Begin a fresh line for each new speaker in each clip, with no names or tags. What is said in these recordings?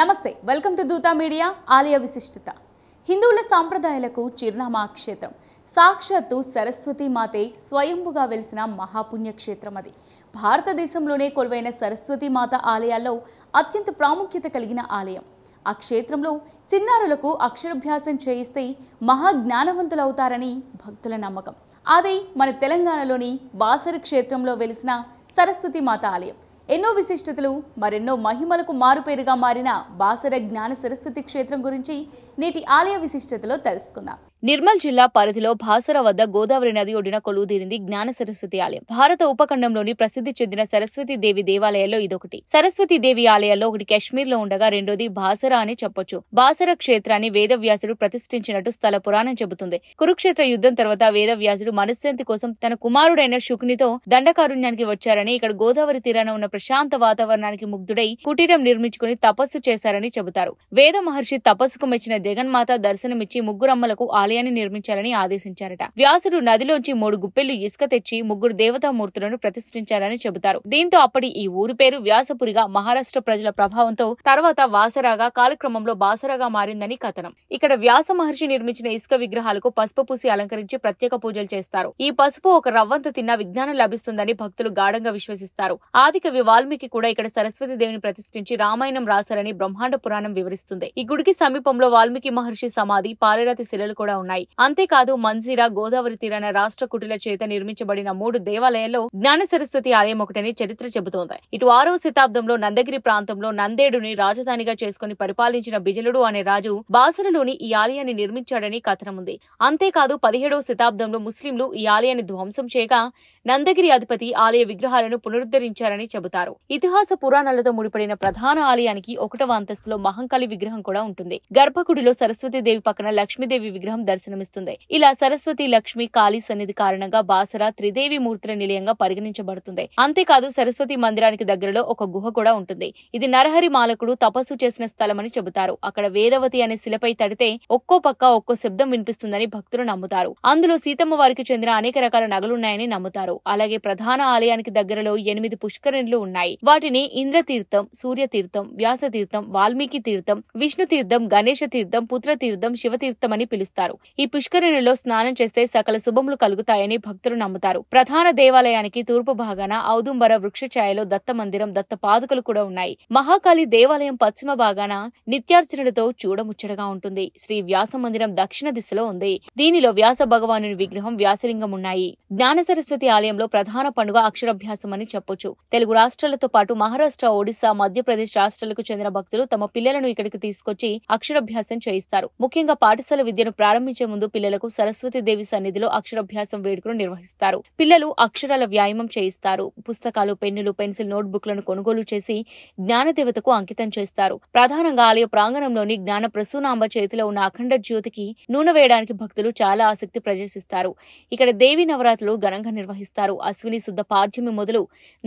నమస్తే welcome to దూతా media ఆలయ విశిష్టత హిందువుల సాంప్రదాయాలకు చిరునామా క్షేత్రం సాక్షాత్తు సరస్వతి మాతే స్వయంభుగా వెలిసిన మహాపుణ్యక్షేత్రం అది భారతదేశంలోనే కొలువైన సరస్వతి మాత ఆలయాల్లో అత్యంత ప్రాముఖ్యత కలిగిన ఆలయం ఆ క్షేత్రంలో చిన్నారులకు అక్షరభ్యాసం చేయిస్తే మహాజ్ఞానవంతులవుతారని భక్తుల నమ్మకం అది మన తెలంగాణలోని బాసర క్షేత్రంలో వెలిసిన సరస్వతి మాత ఆలయం ఎన్నో విశిష్టతలు మరెన్నో మహిమలకు మారుపేరుగా మారిన బాసర జ్ఞాన సరస్వతి క్షేత్రం గురించి నేటి ఆలయ విశిష్టతలో తెలుసుకుందాం నిర్మల్ జిల్లా పరిధిలో భాసర వద్ద గోదావరి నది ఒడిన కొలువుదీరింది జ్ఞాన సరస్వతి ఆలయం భారత ఉపఖండంలోని ప్రసిద్ధి చెందిన సరస్వతి దేవి దేవాలయాల్లో ఇదొకటి సరస్వతి దేవి ఆలయాల్లో ఒకటి కాశ్మీర్ లో ఉండగా రెండోది భాసర అని చెప్పొచ్చు భాసర క్షేత్రాన్ని వేదవ్యాసుడు ప్రతిష్ఠించినట్టు స్థల పురాణం చెబుతుంది కురుక్షేత్ర యుద్ధం తర్వాత వేదవ్యాసుడు మనశ్శాంతి కోసం తన కుమారుడైన శుకునితో దండకారుణ్యానికి వచ్చారని ఇక్కడ గోదావరి తీరాన ఉన్న ప్రశాంత వాతావరణానికి ముగ్ధుడై కుటీరం నిర్మించుకుని తపస్సు చేశారని చెబుతారు వేద మహర్షి తపస్సుకు మెచ్చిన జగన్మాత దర్శనమిచ్చి ముగ్గురమ్మలకు ఆలయం ఆలయాన్ని నిర్మించాలని ఆదేశించారట వ్యాసుడు నదిలోంచి మూడు గుప్పెళ్లు ఇసుక తెచ్చి ముగ్గురు దేవతామూర్తులను ప్రతిష్ఠించారని చెబుతారు దీంతో అప్పటి ఈ ఊరు పేరు వ్యాసపురిగా మహారాష్ట్ర ప్రజల ప్రభావంతో తర్వాత వాసరాగా కాలక్రమంలో బాసరాగా మారిందని కథనం ఇక్కడ వ్యాస మహర్షి నిర్మించిన ఇసుక విగ్రహాలకు పసుపు పూసి అలంకరించి ప్రత్యేక పూజలు చేస్తారు ఈ పసుపు ఒక రవ్వంత తిన్న విజ్ఞానం లభిస్తుందని భక్తులు గాఢంగా విశ్వసిస్తారు ఆదికవి వాల్మీకి కూడా ఇక్కడ సరస్వతి దేవిని ప్రతిష్ఠించి రామాయణం రాశారని బ్రహ్మాండ పురాణం వివరిస్తుంది ఈ గుడికి సమీపంలో వాల్మీకి మహర్షి సమాధి పాలరాతి శిలలు కూడా ఉన్నాయి అంతేకాదు మంజీరా గోదావరి తీరాన రాష్ట్ర కుటుల చేత నిర్మించబడిన మూడు దేవాలయాల్లో జ్ఞాన సరస్వతి ఆలయం ఒకటని చరిత్ర చెబుతోంది ఇటు ఆరో శతాబ్దంలో నందగిరి ప్రాంతంలో నందేడుని రాజధానిగా చేసుకుని పరిపాలించిన బిజలుడు అనే రాజు బాసరలోని ఈ ఆలయాన్ని నిర్మించాడని కథనముంది అంతేకాదు పదిహేడవ శతాబ్దంలో ముస్లింలు ఈ ఆలయాన్ని ధ్వంసం చేయగా నందగిరి అధిపతి ఆలయ విగ్రహాలను పునరుద్ధరించారని చెబుతారు ఇతిహాస పురాణాలతో ముడిపడిన ప్రధాన ఆలయానికి ఒకటవ అంతస్తులో మహంకాళి విగ్రహం కూడా ఉంటుంది గర్భగుడిలో సరస్వతీదేవి పక్కన లక్ష్మీదేవి విగ్రహం దర్శనమిస్తుంది ఇలా సరస్వతి లక్ష్మి కాళీ సన్నిధి కారణంగా బాసరా త్రిదేవి మూర్తుల నిలయంగా పరిగణించబడుతుంది అంతేకాదు సరస్వతి మందిరానికి దగ్గరలో ఒక గుహ కూడా ఉంటుంది ఇది నరహరి మాలకుడు తపస్సు చేసిన స్థలమని చెబుతారు అక్కడ వేదవతి అనే శిలపై తడితే ఒక్కో పక్క ఒక్కో శబ్దం వినిపిస్తుందని భక్తులు నమ్ముతారు అందులో సీతమ్మ వారికి చెందిన అనేక రకాల నగలున్నాయని నమ్ముతారు అలాగే ప్రధాన ఆలయానికి దగ్గరలో ఎనిమిది పుష్కరిణులు ఉన్నాయి వాటిని ఇంద్రతీర్థం సూర్యతీర్థం వ్యాసతీర్థం వాల్మీకి తీర్థం విష్ణు తీర్థం గణేష తీర్థం పుత్రతీర్థం శివతీర్థం అని పిలుస్తారు చేశారు ఈ పుష్కరిణిలో స్నానం చేస్తే సకల శుభములు కలుగుతాయని భక్తులు నమ్ముతారు ప్రధాన దేవాలయానికి తూర్పు భాగాన ఔదుంబర వృక్ష ఛాయలో దత్త మందిరం దత్త పాదుకలు కూడా ఉన్నాయి మహాకాళి దేవాలయం పశ్చిమ భాగాన నిత్యార్చనలతో చూడముచ్చటగా ఉంటుంది శ్రీ వ్యాస మందిరం దక్షిణ దిశలో ఉంది దీనిలో వ్యాస భగవాను విగ్రహం వ్యాసలింగం ఉన్నాయి జ్ఞాన సరస్వతి ఆలయంలో ప్రధాన పండుగ అక్షరాభ్యాసం అని చెప్పొచ్చు తెలుగు రాష్ట్రాలతో పాటు మహారాష్ట్ర ఒడిశా మధ్యప్రదేశ్ రాష్ట్రాలకు చెందిన భక్తులు తమ పిల్లలను ఇక్కడికి తీసుకొచ్చి అక్షరాభ్యాసం చేయిస్తారు ముఖ్యంగా పాఠశాల విద్యను ప్రారంభ ప్రారంభించే ముందు పిల్లలకు దేవి సన్నిధిలో అక్షరాభ్యాసం వేడుకలు నిర్వహిస్తారు పిల్లలు అక్షరాల వ్యాయామం చేయిస్తారు పుస్తకాలు పెన్నులు పెన్సిల్ నోట్బుక్లను కొనుగోలు చేసి జ్ఞానదేవతకు అంకితం చేస్తారు ప్రధానంగా ఆలయ ప్రాంగణంలోని జ్ఞాన ప్రసూనాంబ చేతిలో ఉన్న అఖండ జ్యోతికి నూనె వేయడానికి భక్తులు చాలా ఆసక్తి ప్రదర్శిస్తారు ఇక్కడ దేవి నవరాత్రులు ఘనంగా నిర్వహిస్తారు అశ్విని శుద్ధ పార్థిమి మొదలు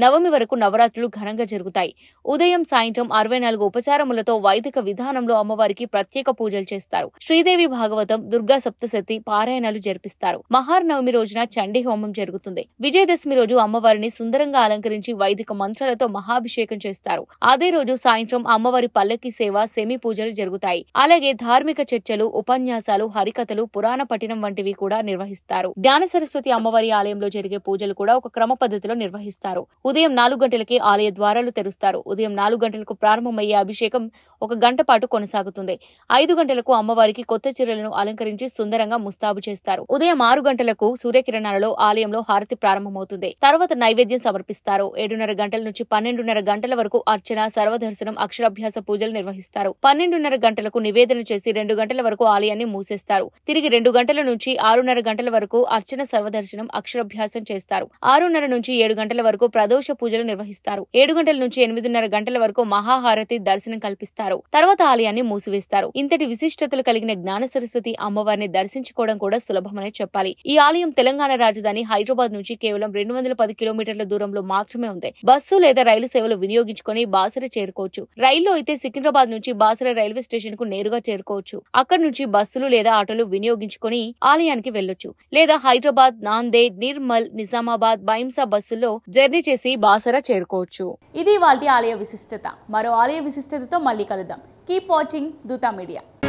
నవమి వరకు నవరాత్రులు ఘనంగా జరుగుతాయి ఉదయం సాయంత్రం అరవై నాలుగు ఉపచారములతో వైదిక విధానంలో అమ్మవారికి ప్రత్యేక పూజలు చేస్తారు శ్రీదేవి భాగవతం దుర్గ దుర్గా సప్తశతి పారాయణాలు జరిపిస్తారు మహానవమి రోజున చండీ హోమం జరుగుతుంది విజయదశమి రోజు అమ్మవారిని సుందరంగా అలంకరించి వైదిక మంత్రాలతో మహాభిషేకం చేస్తారు అదే రోజు సాయంత్రం అమ్మవారి పల్లకి సేవ సెమి పూజలు జరుగుతాయి అలాగే ధార్మిక చర్చలు ఉపన్యాసాలు హరికథలు పురాణ పఠనం వంటివి కూడా నిర్వహిస్తారు జ్ఞాన సరస్వతి అమ్మవారి ఆలయంలో జరిగే పూజలు కూడా ఒక క్రమ పద్ధతిలో నిర్వహిస్తారు ఉదయం నాలుగు గంటలకి ఆలయ ద్వారాలు తెరుస్తారు ఉదయం నాలుగు గంటలకు ప్రారంభమయ్యే అభిషేకం ఒక గంట పాటు కొనసాగుతుంది ఐదు గంటలకు అమ్మవారికి కొత్త చీరలను అలంకరించి అలంకరించి సుందరంగా ముస్తాబు చేస్తారు ఉదయం ఆరు గంటలకు సూర్యకిరణాలలో ఆలయంలో హారతి ప్రారంభమవుతుంది తర్వాత నైవేద్యం సమర్పిస్తారు ఏడున్నర గంటల నుంచి పన్నెండున్నర గంటల వరకు అర్చన సర్వదర్శనం అక్షరాభ్యాస పూజలు నిర్వహిస్తారు పన్నెండున్నర గంటలకు నివేదన చేసి రెండు గంటల వరకు ఆలయాన్ని మూసేస్తారు తిరిగి రెండు గంటల నుంచి ఆరున్నర గంటల వరకు అర్చన సర్వదర్శనం అక్షరాభ్యాసం చేస్తారు ఆరున్నర నుంచి ఏడు గంటల వరకు ప్రదోష పూజలు నిర్వహిస్తారు ఏడు గంటల నుంచి ఎనిమిదిన్నర గంటల వరకు మహాహారతి దర్శనం కల్పిస్తారు తర్వాత ఆలయాన్ని మూసివేస్తారు ఇంతటి విశిష్టతలు కలిగిన జ్ఞాన సరస్వతి అమ్మవారి అమ్మవారిని దర్శించుకోవడం కూడా సులభమని చెప్పాలి ఈ ఆలయం తెలంగాణ రాజధాని హైదరాబాద్ నుంచి కేవలం రెండు వందల పది కిలోమీటర్ల దూరంలో మాత్రమే ఉంది బస్సు లేదా రైలు సేవలు వినియోగించుకుని బాసర చేరుకోవచ్చు రైల్లో అయితే సికింద్రాబాద్ నుంచి బాసర రైల్వే స్టేషన్ కు నేరుగా చేరుకోవచ్చు అక్కడ నుంచి బస్సులు లేదా ఆటోలు వినియోగించుకుని ఆలయానికి వెళ్లొచ్చు లేదా హైదరాబాద్ నాందేడ్ నిర్మల్ నిజామాబాద్ బైంసా బస్సుల్లో జర్నీ చేసి బాసర చేరుకోవచ్చు ఇది వాళ్ళ ఆలయ విశిష్టత మరో ఆలయ విశిష్టతతో మళ్ళీ కలుద్దాం కీప్ వాచింగ్ దూతా మీడియా